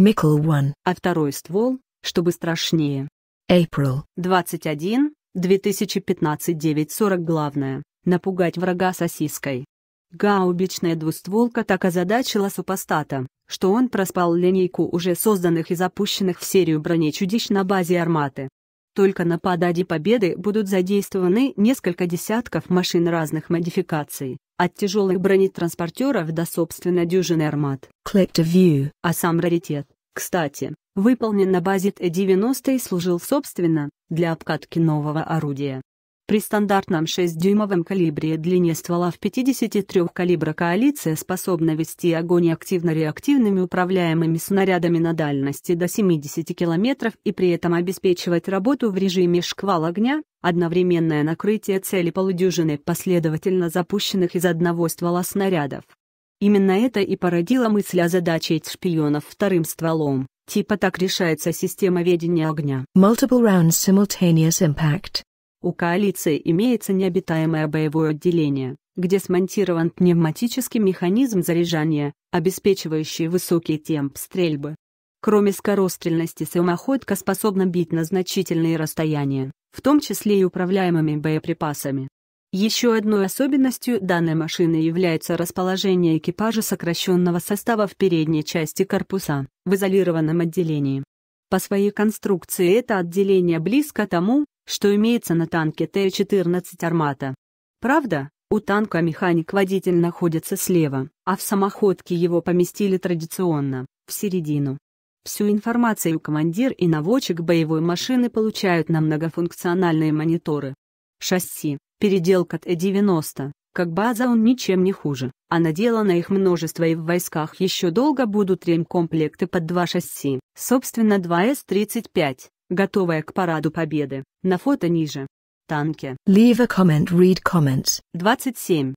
Mickle One, а второй ствол, чтобы страшнее. April 21, 2015-940 главное, напугать врага сосиской. Гаубичная двустволка так озадачила супостата, что он проспал линейку уже созданных и запущенных в серию броней чудищ на базе арматы. Только на подаде победы будут задействованы несколько десятков машин разных модификаций, от тяжелых бронетранспортеров до собственно дюжины армат. Collective View. А сам раритет, кстати, выполнен на базе Т-90 и служил собственно для обкатки нового орудия. При стандартном 6-дюймовом калибре и длине ствола в 53 калибра коалиция способна вести огонь активно-реактивными управляемыми снарядами на дальности до 70 км и при этом обеспечивать работу в режиме шквал огня, одновременное накрытие цели полудюжины последовательно запущенных из одного ствола снарядов. Именно это и породило мысль о задаче шпионов вторым стволом, типа так решается система ведения огня. Multiple round simultaneous impact. У коалиции имеется необитаемое боевое отделение, где смонтирован пневматический механизм заряжания, обеспечивающий высокий темп стрельбы. Кроме скорострельности самоходка способна бить на значительные расстояния, в том числе и управляемыми боеприпасами. Еще одной особенностью данной машины является расположение экипажа сокращенного состава в передней части корпуса, в изолированном отделении. По своей конструкции это отделение близко тому, что имеется на танке Т-14 «Армата». Правда, у танка механик-водитель находится слева, а в самоходке его поместили традиционно, в середину. Всю информацию командир и наводчик боевой машины получают на многофункциональные мониторы. Шасси, переделка Т-90, как база он ничем не хуже, а наделано их множество и в войсках еще долго будут ремкомплекты под два шасси, собственно 2С-35, готовая к параду победы. На фото ниже. Танки. Leave a comment, read comments. 27.